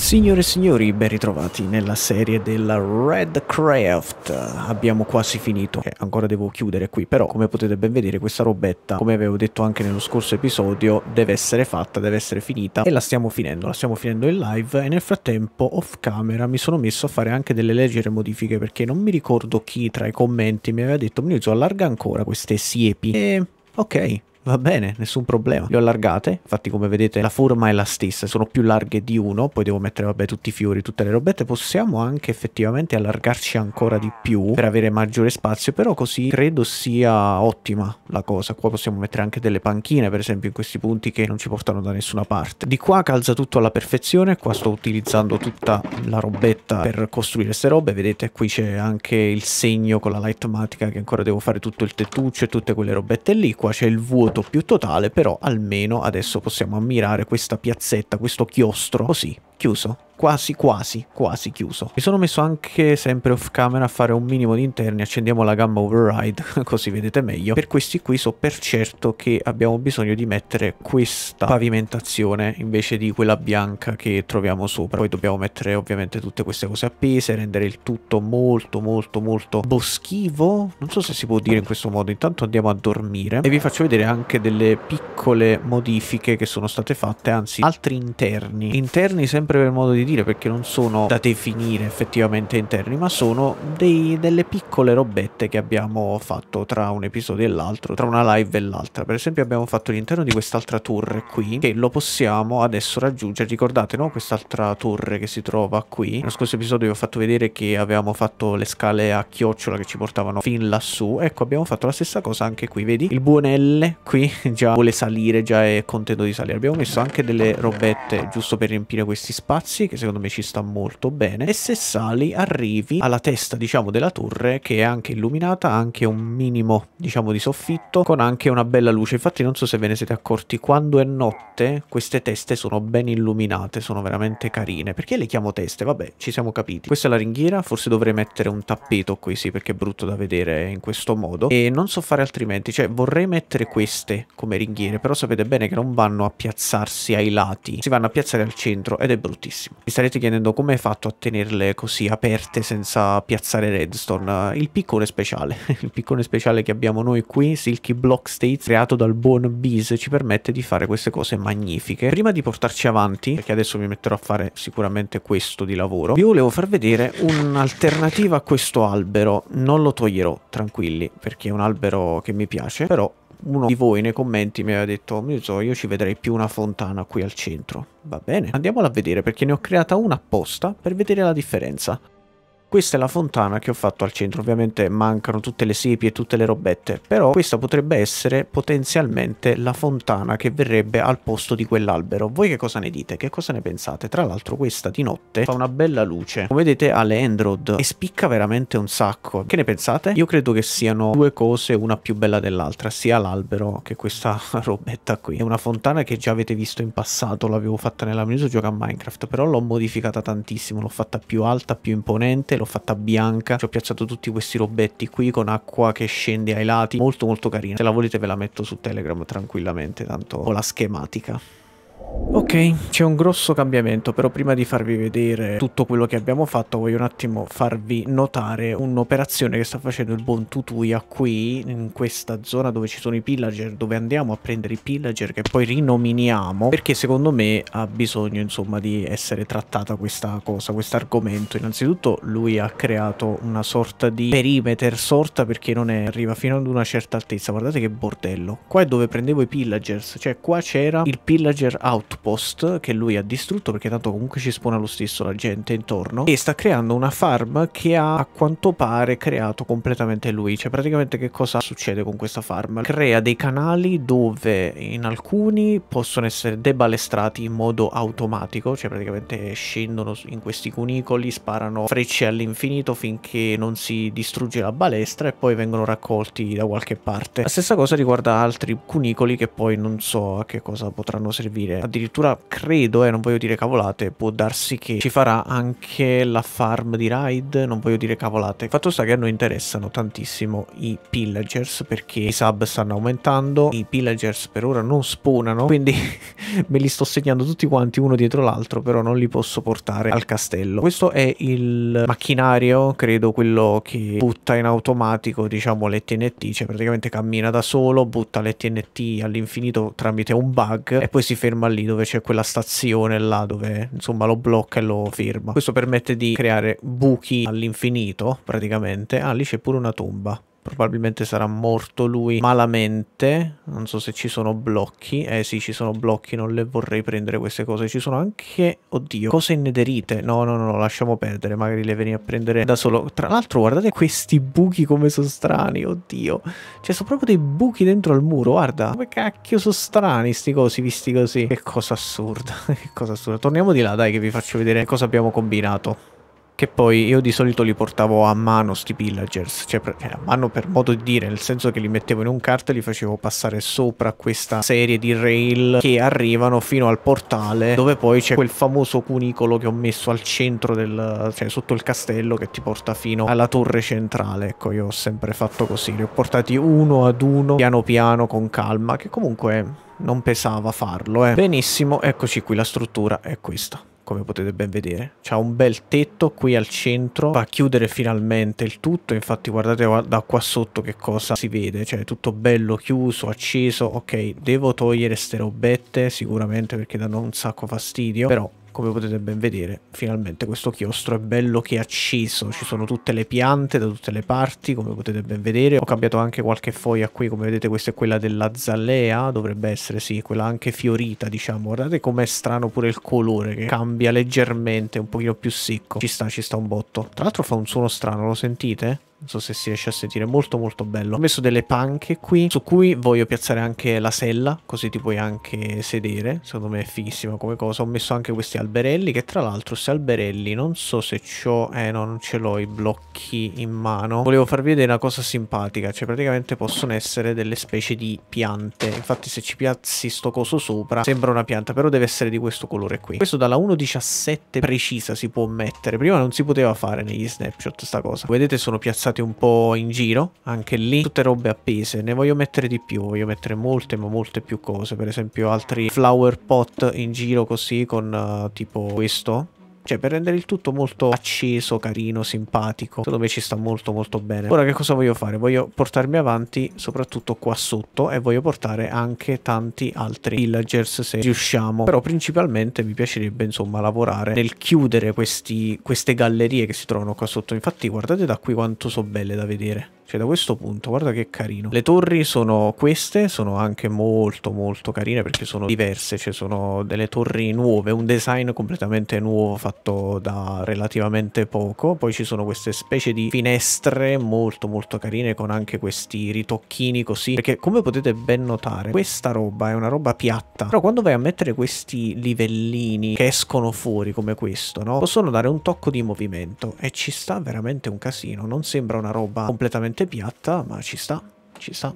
Signore e signori, ben ritrovati nella serie della Red Craft. Abbiamo quasi finito, eh, ancora devo chiudere qui, però come potete ben vedere questa robetta, come avevo detto anche nello scorso episodio, deve essere fatta, deve essere finita e la stiamo finendo, la stiamo finendo in live e nel frattempo off camera mi sono messo a fare anche delle leggere modifiche perché non mi ricordo chi tra i commenti mi aveva detto, mi uso allarga ancora queste siepi e ok, va bene, nessun problema. Le ho allargate, infatti come vedete la forma è la stessa, sono più larghe di uno, poi devo mettere vabbè tutti i fiori, tutte le robette, possiamo anche effettivamente allargarci ancora di più per avere maggiore spazio, però così credo sia ottima la cosa. Qua possiamo mettere anche delle panchine per esempio in questi punti che non ci portano da nessuna parte. Di qua calza tutto alla perfezione, qua sto utilizzando tutta la robetta per costruire queste robe, vedete qui c'è anche il segno con la lightmatica che ancora devo fare tutto il tettuccio e tutte quelle robette lì, qua c'è il vuoto stato più totale, però almeno adesso possiamo ammirare questa piazzetta, questo chiostro così, chiuso quasi quasi quasi chiuso. Mi sono messo anche sempre off camera a fare un minimo di interni, accendiamo la gamma override così vedete meglio. Per questi qui so per certo che abbiamo bisogno di mettere questa pavimentazione invece di quella bianca che troviamo sopra. Poi dobbiamo mettere ovviamente tutte queste cose appese, rendere il tutto molto molto molto boschivo. Non so se si può dire in questo modo, intanto andiamo a dormire e vi faccio vedere anche delle piccole modifiche che sono state fatte, anzi altri interni. Interni sempre per modo di dire perché non sono da definire effettivamente interni, ma sono dei, delle piccole robette che abbiamo fatto tra un episodio e l'altro, tra una live e l'altra. Per esempio abbiamo fatto l'interno di quest'altra torre qui, che lo possiamo adesso raggiungere. Ricordate, no? Quest'altra torre che si trova qui. Nello scorso episodio vi ho fatto vedere che avevamo fatto le scale a chiocciola che ci portavano fin lassù. Ecco, abbiamo fatto la stessa cosa anche qui, vedi? Il buon L qui già vuole salire, già è contento di salire. Abbiamo messo anche delle robette giusto per riempire questi spazi che secondo me ci sta molto bene. E se sali arrivi alla testa, diciamo, della torre che è anche illuminata, anche un minimo, diciamo, di soffitto, con anche una bella luce. Infatti non so se ve ne siete accorti, quando è notte queste teste sono ben illuminate, sono veramente carine. Perché le chiamo teste? Vabbè, ci siamo capiti. Questa è la ringhiera, forse dovrei mettere un tappeto qui, sì, perché è brutto da vedere in questo modo. E non so fare altrimenti, cioè vorrei mettere queste come ringhiere, però sapete bene che non vanno a piazzarsi ai lati, si vanno a piazzare al centro ed è bruttissimo. Vi starete chiedendo come hai fatto a tenerle così aperte senza piazzare redstone. Il piccone speciale, il piccone speciale che abbiamo noi qui, Silky Block States, creato dal buon Bees, ci permette di fare queste cose magnifiche. Prima di portarci avanti, perché adesso mi metterò a fare sicuramente questo di lavoro, vi volevo far vedere un'alternativa a questo albero. Non lo toglierò, tranquilli, perché è un albero che mi piace, però uno di voi nei commenti mi aveva detto io ci vedrei più una fontana qui al centro. Va bene, andiamola a vedere perché ne ho creata una apposta per vedere la differenza. Questa è la fontana che ho fatto al centro, ovviamente mancano tutte le siepi e tutte le robette, però questa potrebbe essere potenzialmente la fontana che verrebbe al posto di quell'albero. Voi che cosa ne dite? Che cosa ne pensate? Tra l'altro questa di notte fa una bella luce, come vedete ha le endrod e spicca veramente un sacco. Che ne pensate? Io credo che siano due cose, una più bella dell'altra, sia l'albero che questa robetta qui. È una fontana che già avete visto in passato, l'avevo fatta nella mia gioca a Minecraft, però l'ho modificata tantissimo, l'ho fatta più alta, più imponente, l'ho fatta bianca, ci ho piazzato tutti questi robetti qui con acqua che scende ai lati, molto molto carina, se la volete ve la metto su Telegram tranquillamente, tanto ho la schematica. Ok, c'è un grosso cambiamento, però prima di farvi vedere tutto quello che abbiamo fatto voglio un attimo farvi notare un'operazione che sta facendo il buon Tutuia qui, in questa zona dove ci sono i pillager, dove andiamo a prendere i pillager che poi rinominiamo, perché secondo me ha bisogno insomma di essere trattata questa cosa, questo argomento. Innanzitutto lui ha creato una sorta di perimeter sorta perché non è, arriva fino ad una certa altezza, guardate che bordello. Qua è dove prendevo i pillagers, cioè qua c'era il pillager a outpost che lui ha distrutto perché tanto comunque ci spona lo stesso la gente intorno e sta creando una farm che ha a quanto pare creato completamente lui. Cioè praticamente che cosa succede con questa farm? Crea dei canali dove in alcuni possono essere debalestrati in modo automatico, cioè praticamente scendono in questi cunicoli, sparano frecce all'infinito finché non si distrugge la balestra e poi vengono raccolti da qualche parte. La stessa cosa riguarda altri cunicoli che poi non so a che cosa potranno servire addirittura credo, eh, non voglio dire cavolate, può darsi che ci farà anche la farm di ride, non voglio dire cavolate. Fatto sta che a noi interessano tantissimo i pillagers perché i sub stanno aumentando, i pillagers per ora non spawnano, quindi me li sto segnando tutti quanti uno dietro l'altro, però non li posso portare al castello. Questo è il macchinario, credo quello che butta in automatico, diciamo, le TNT, cioè praticamente cammina da solo, butta le TNT all'infinito tramite un bug e poi si ferma ferma lì dove c'è quella stazione là dove insomma lo blocca e lo ferma. Questo permette di creare buchi all'infinito praticamente. Ah, lì c'è pure una tomba probabilmente sarà morto lui malamente, non so se ci sono blocchi, eh sì ci sono blocchi, non le vorrei prendere queste cose, ci sono anche, oddio, cose inederite, no no no, no lasciamo perdere, magari le veni a prendere da solo, tra l'altro guardate questi buchi come sono strani, oddio, cioè sono proprio dei buchi dentro al muro, guarda, come cacchio sono strani sti cosi visti così, che cosa assurda, che cosa assurda, torniamo di là dai che vi faccio vedere cosa abbiamo combinato che poi io di solito li portavo a mano sti pillagers, cioè, cioè a mano per modo di dire, nel senso che li mettevo in un kart e li facevo passare sopra questa serie di rail che arrivano fino al portale dove poi c'è quel famoso cunicolo che ho messo al centro del, cioè sotto il castello che ti porta fino alla torre centrale, ecco io ho sempre fatto così, li ho portati uno ad uno piano piano con calma che comunque non pesava farlo eh. Benissimo, eccoci qui, la struttura è questa come potete ben vedere. C'ha un bel tetto qui al centro, va a chiudere finalmente il tutto, infatti guardate da qua sotto che cosa si vede, cioè tutto bello chiuso, acceso, ok, devo togliere ste robette sicuramente perché danno un sacco fastidio, però come potete ben vedere, finalmente questo chiostro è bello che è acceso, ci sono tutte le piante da tutte le parti, come potete ben vedere. Ho cambiato anche qualche foglia qui, come vedete questa è quella dell'azalea, dovrebbe essere sì, quella anche fiorita, diciamo. Guardate com'è strano pure il colore, che cambia leggermente, un pochino più secco. Ci sta, ci sta un botto. Tra l'altro fa un suono strano, lo sentite? non so se si riesce a sentire, molto molto bello. Ho messo delle panche qui, su cui voglio piazzare anche la sella, così ti puoi anche sedere, secondo me è fighissima come cosa. Ho messo anche questi alberelli, che tra l'altro questi alberelli, non so se ho, eh no, non ce l'ho i blocchi in mano. Volevo farvi vedere una cosa simpatica, cioè praticamente possono essere delle specie di piante. Infatti se ci piazzi sto coso sopra, sembra una pianta, però deve essere di questo colore qui. Questo dalla 1.17 precisa si può mettere, prima non si poteva fare negli snapshot sta cosa. Vedete sono piazzate spazzati un po' in giro, anche lì, tutte robe appese, ne voglio mettere di più, voglio mettere molte ma molte più cose, per esempio altri flower pot in giro così con uh, tipo questo, cioè, per rendere il tutto molto acceso, carino, simpatico. Secondo me ci sta molto molto bene. Ora che cosa voglio fare? Voglio portarmi avanti soprattutto qua sotto e voglio portare anche tanti altri villagers se riusciamo. Però principalmente mi piacerebbe insomma lavorare nel chiudere questi, queste gallerie che si trovano qua sotto. Infatti guardate da qui quanto sono belle da vedere. Cioè da questo punto, guarda che carino. Le torri sono queste, sono anche molto molto carine perché sono diverse, cioè sono delle torri nuove, un design completamente nuovo fatto da relativamente poco. Poi ci sono queste specie di finestre molto molto carine con anche questi ritocchini così, perché come potete ben notare questa roba è una roba piatta, però quando vai a mettere questi livellini che escono fuori come questo, no? Possono dare un tocco di movimento e ci sta veramente un casino, non sembra una roba completamente piatta, ma ci sta, ci sta.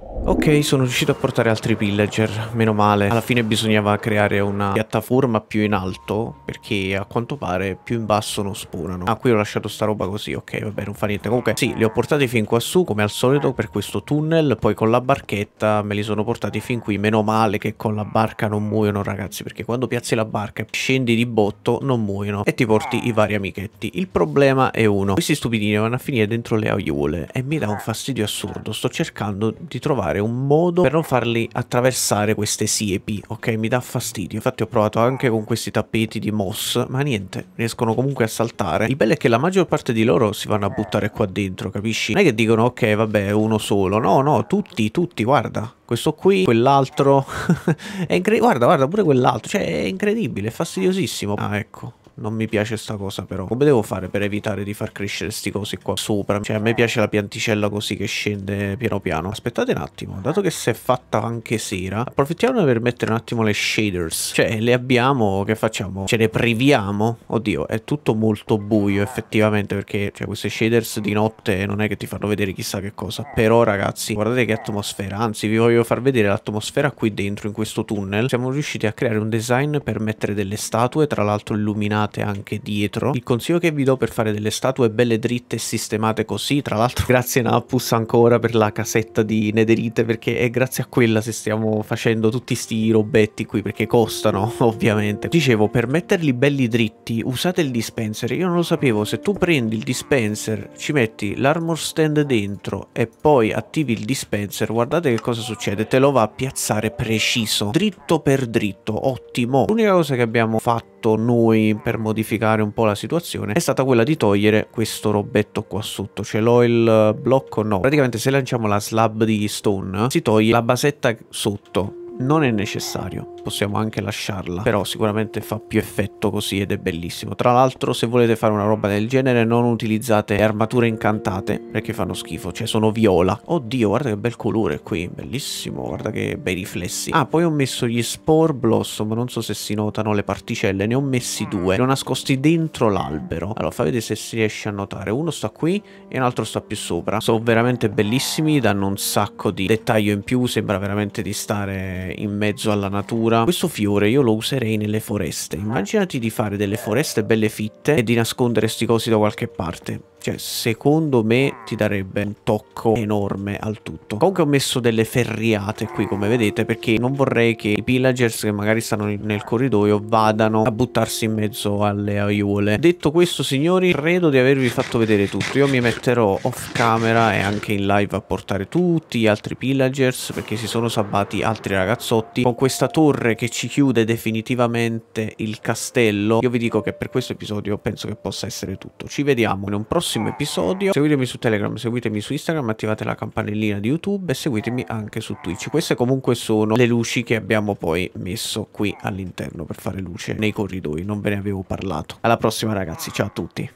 Ok, sono riuscito a portare altri pillager, meno male. Alla fine bisognava creare una piattaforma più in alto, perché a quanto pare più in basso non spunano. Ah, qui ho lasciato sta roba così, ok, vabbè, non fa niente. Comunque, sì, li ho portati fin quassù, come al solito, per questo tunnel. Poi con la barchetta me li sono portati fin qui. Meno male che con la barca non muoiono, ragazzi, perché quando piazzi la barca e scendi di botto, non muoiono. E ti porti i vari amichetti. Il problema è uno. Questi stupidini vanno a finire dentro le aiuole e mi dà un fastidio assurdo. Sto cercando di trovare trovare un modo per non farli attraversare queste siepi, ok? Mi dà fastidio, infatti ho provato anche con questi tappeti di moss, ma niente, riescono comunque a saltare. Il bello è che la maggior parte di loro si vanno a buttare qua dentro, capisci? Non è che dicono, ok, vabbè, uno solo, no, no, tutti, tutti, guarda, questo qui, quell'altro, è incredibile, guarda, guarda, pure quell'altro, cioè è incredibile, è fastidiosissimo. Ah, ecco. Non mi piace sta cosa però. Come devo fare per evitare di far crescere sti cosi qua sopra? Cioè a me piace la pianticella così che scende piano piano. Aspettate un attimo. Dato che si è fatta anche sera, approfittiamo per mettere un attimo le shaders. Cioè le abbiamo, che facciamo? Ce le priviamo? Oddio, è tutto molto buio effettivamente perché cioè, queste shaders di notte non è che ti fanno vedere chissà che cosa. Però ragazzi, guardate che atmosfera. Anzi, vi voglio far vedere l'atmosfera qui dentro in questo tunnel. Siamo riusciti a creare un design per mettere delle statue, tra l'altro illuminate statue anche dietro. Il consiglio che vi do per fare delle statue belle dritte e sistemate così, tra l'altro grazie Nappus ancora per la casetta di Nederite perché è grazie a quella se stiamo facendo tutti sti robetti qui perché costano ovviamente. Dicevo, per metterli belli dritti usate il dispenser, io non lo sapevo, se tu prendi il dispenser, ci metti l'armor stand dentro e poi attivi il dispenser, guardate che cosa succede, te lo va a piazzare preciso, dritto per dritto, ottimo. L'unica cosa che abbiamo fatto noi per modificare un po' la situazione è stata quella di togliere questo robetto qua sotto. Ce l'ho il blocco? No. Praticamente se lanciamo la slab di stone si toglie la basetta sotto non è necessario, possiamo anche lasciarla, però sicuramente fa più effetto così ed è bellissimo. Tra l'altro se volete fare una roba del genere non utilizzate armature incantate perché fanno schifo, cioè sono viola. Oddio, guarda che bel colore qui, bellissimo, guarda che bei riflessi. Ah, poi ho messo gli Spore Blossom, non so se si notano le particelle, ne ho messi due, li ho nascosti dentro l'albero. Allora, fa vedere se si riesce a notare, uno sta qui e un altro sta più sopra. Sono veramente bellissimi, danno un sacco di dettaglio in più, sembra veramente di stare in mezzo alla natura. Questo fiore io lo userei nelle foreste. Immaginati di fare delle foreste belle fitte e di nascondere sti cosi da qualche parte. Cioè, secondo me ti darebbe un tocco enorme al tutto. Comunque ho messo delle ferriate qui, come vedete, perché non vorrei che i pillagers che magari stanno nel corridoio vadano a buttarsi in mezzo alle aiuole. Detto questo, signori, credo di avervi fatto vedere tutto. Io mi metterò off camera e anche in live a portare tutti gli altri pillagers, perché si sono salvati altri ragazzotti. Con questa torre che ci chiude definitivamente il castello, io vi dico che per questo episodio penso che possa essere tutto. Ci vediamo in un prossimo prossimo episodio. Seguitemi su Telegram, seguitemi su Instagram, attivate la campanellina di YouTube e seguitemi anche su Twitch. Queste comunque sono le luci che abbiamo poi messo qui all'interno per fare luce nei corridoi, non ve ne avevo parlato. Alla prossima ragazzi, ciao a tutti.